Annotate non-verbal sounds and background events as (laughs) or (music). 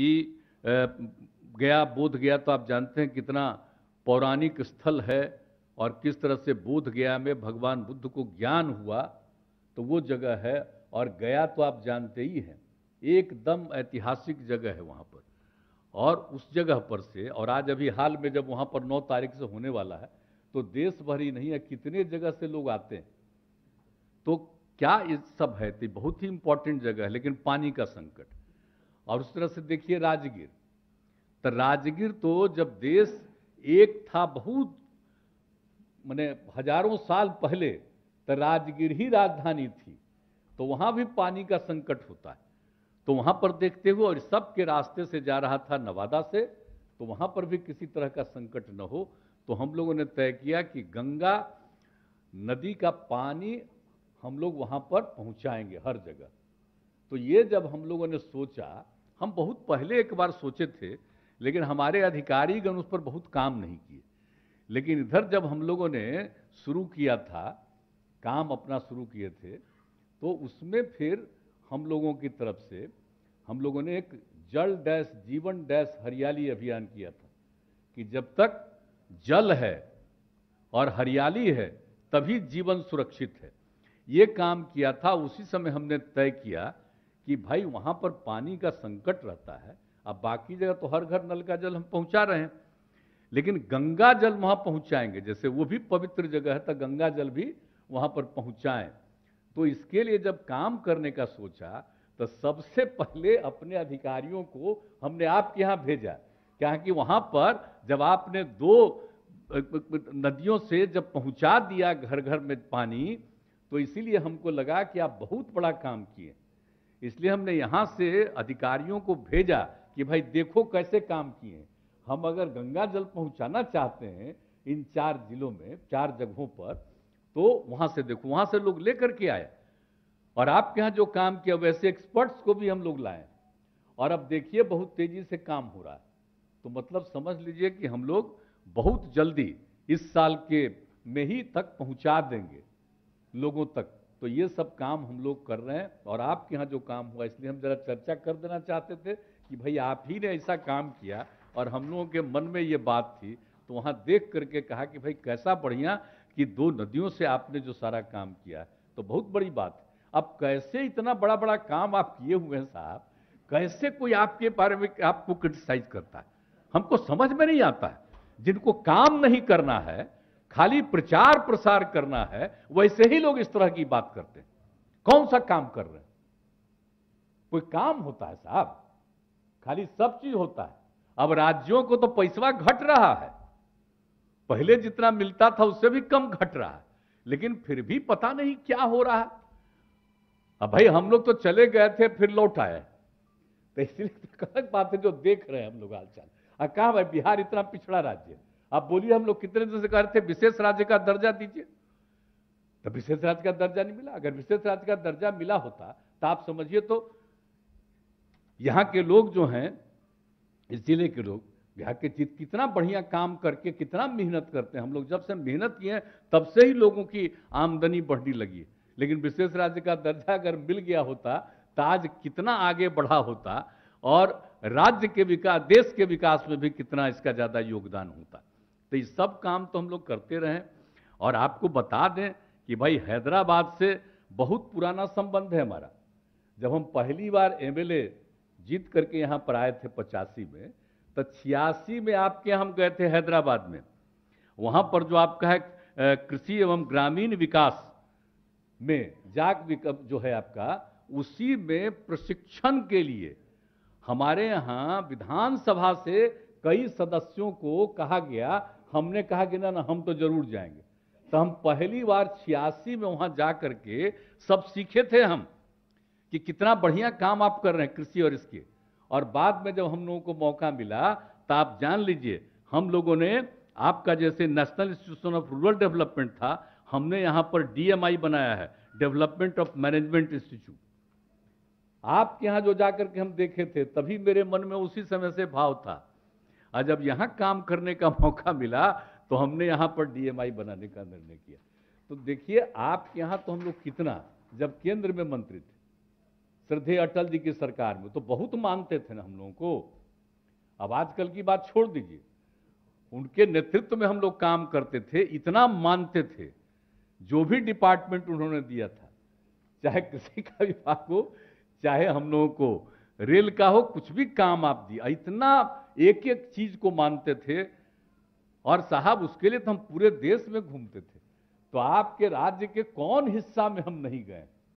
कि गया बोध गया तो आप जानते हैं कितना पौराणिक स्थल है और किस तरह से बोध गया में भगवान बुद्ध को ज्ञान हुआ तो वो जगह है और गया तो आप जानते ही हैं एकदम ऐतिहासिक जगह है वहाँ पर और उस जगह पर से और आज अभी हाल में जब वहाँ पर नौ तारीख से होने वाला है तो देश भर ही नहीं है कितने जगह से लोग आते हैं तो क्या इस सब है तो बहुत ही इंपॉर्टेंट जगह है लेकिन पानी का संकट और उस तरह से देखिए राजगीर तो राजगीर तो जब देश एक था बहुत मैंने हजारों साल पहले तो राजगीर ही राजधानी थी तो वहाँ भी पानी का संकट होता है तो वहाँ पर देखते हुए और सब के रास्ते से जा रहा था नवादा से तो वहाँ पर भी किसी तरह का संकट न हो तो हम लोगों ने तय किया कि गंगा नदी का पानी हम लोग वहाँ पर पहुँचाएंगे हर जगह तो ये जब हम लोगों ने सोचा हम बहुत पहले एक बार सोचे थे लेकिन हमारे अधिकारीगण उस पर बहुत काम नहीं किए लेकिन इधर जब हम लोगों ने शुरू किया था काम अपना शुरू किए थे तो उसमें फिर हम लोगों की तरफ से हम लोगों ने एक जल डैश जीवन डैश हरियाली अभियान किया था कि जब तक जल है और हरियाली है तभी जीवन सुरक्षित है ये काम किया था उसी समय हमने तय किया कि भाई वहाँ पर पानी का संकट रहता है अब बाकी जगह तो हर घर नल का जल हम पहुँचा रहे हैं लेकिन गंगा जल वहाँ पहुँचाएंगे जैसे वो भी पवित्र जगह है तो गंगा जल भी वहाँ पर पहुँचाएँ तो इसके लिए जब काम करने का सोचा तो सबसे पहले अपने अधिकारियों को हमने आपके यहाँ भेजा क्या कि वहाँ पर जब आपने दो नदियों से जब पहुँचा दिया घर घर में पानी तो इसीलिए हमको लगा कि आप बहुत बड़ा काम किए इसलिए हमने यहाँ से अधिकारियों को भेजा कि भाई देखो कैसे काम किए हम अगर गंगा जल पहुँचाना चाहते हैं इन चार जिलों में चार जगहों पर तो वहाँ से देखो वहाँ से लोग लेकर के आए और आपके यहाँ जो काम किया वैसे एक्सपर्ट्स को भी हम लोग लाए और अब देखिए बहुत तेजी से काम हो रहा है तो मतलब समझ लीजिए कि हम लोग बहुत जल्दी इस साल के में ही तक पहुँचा देंगे लोगों तक तो ये सब काम हम लोग कर रहे हैं और आपके यहाँ जो काम हुआ इसलिए हम जरा चर्चा कर देना चाहते थे कि भाई आप ही ने ऐसा काम किया और हम लोगों के मन में ये बात थी तो वहाँ देख करके कहा कि भाई कैसा बढ़िया कि दो नदियों से आपने जो सारा काम किया तो बहुत बड़ी बात अब कैसे इतना बड़ा बड़ा काम आप किए हुए हैं साहब कैसे कोई आपके बारे में आपको क्रिटिसाइज करता है हमको समझ में नहीं आता है जिनको काम नहीं करना है खाली प्रचार प्रसार करना है वैसे ही लोग इस तरह की बात करते हैं कौन सा काम कर रहे हैं कोई काम होता है साहब खाली सब चीज होता है अब राज्यों को तो पैसवा घट रहा है पहले जितना मिलता था उससे भी कम घट रहा है लेकिन फिर भी पता नहीं क्या हो रहा है अब भाई हम लोग तो चले गए थे फिर लौट आए तो इसलिए तो गलत बात है जो देख रहे हैं हम लोग हालचाल अब कहा भाई बिहार इतना पिछड़ा राज्य है आप बोलिए हम लोग कितने दिन से कह रहे थे विशेष राज्य का दर्जा दीजिए तो विशेष राज्य का दर्जा नहीं मिला अगर विशेष राज्य का दर्जा मिला होता तो आप समझिए तो यहाँ के लोग जो हैं इस जिले के लोग बिहार के जीत कितना बढ़िया काम करके कितना मेहनत करते हैं हम लोग जब से मेहनत किए हैं तब से ही लोगों की आमदनी बढ़ने लगी लेकिन विशेष राज्य का दर्जा अगर मिल गया होता तो आज कितना आगे बढ़ा होता और राज्य के विकास देश के विकास में भी कितना इसका ज़्यादा योगदान होता तो ये सब काम तो हम लोग करते रहे और आपको बता दें कि भाई हैदराबाद से बहुत पुराना संबंध है हमारा जब हम पहली बार एमएलए जीत करके यहाँ पर आए थे पचासी में तो छियासी में आपके हम गए थे हैदराबाद में वहाँ पर जो आपका है कृषि एवं ग्रामीण विकास में जाग विकल्प जो है आपका उसी में प्रशिक्षण के लिए हमारे यहाँ विधानसभा से कई सदस्यों को कहा गया हमने कहा कि ना ना हम तो जरूर जाएंगे तो हम पहली बार छियासी में वहां जा करके सब सीखे थे हम कि कितना बढ़िया काम आप कर रहे हैं कृषि और इसके और बाद में जब हम लोगों को मौका मिला तो आप जान लीजिए हम लोगों ने आपका जैसे National Institution of Rural Development था हमने यहां पर डीएमआई बनाया है डेवलपमेंट ऑफ मैनेजमेंट इंस्टीट्यूट आपके यहां जो जाकर के हम देखे थे तभी मेरे मन में उसी समय से भाव था आज जब यहाँ काम करने का (laughs) मौका मिला तो हमने यहाँ पर डीएमआई बनाने का निर्णय किया तो देखिए आप यहाँ तो हम लोग कितना जब केंद्र में मंत्री थे श्रद्धे अटल जी की सरकार में तो बहुत मानते थे ना हम लोगों को अब आजकल की बात छोड़ दीजिए उनके नेतृत्व में हम लोग काम करते थे इतना मानते थे जो भी डिपार्टमेंट उन्होंने दिया था चाहे कृषि का विभाग हो चाहे हम लोगों को रेल का हो कुछ भी काम आप दिया इतना एक एक चीज को मानते थे और साहब उसके लिए तो हम पूरे देश में घूमते थे तो आपके राज्य के कौन हिस्सा में हम नहीं गए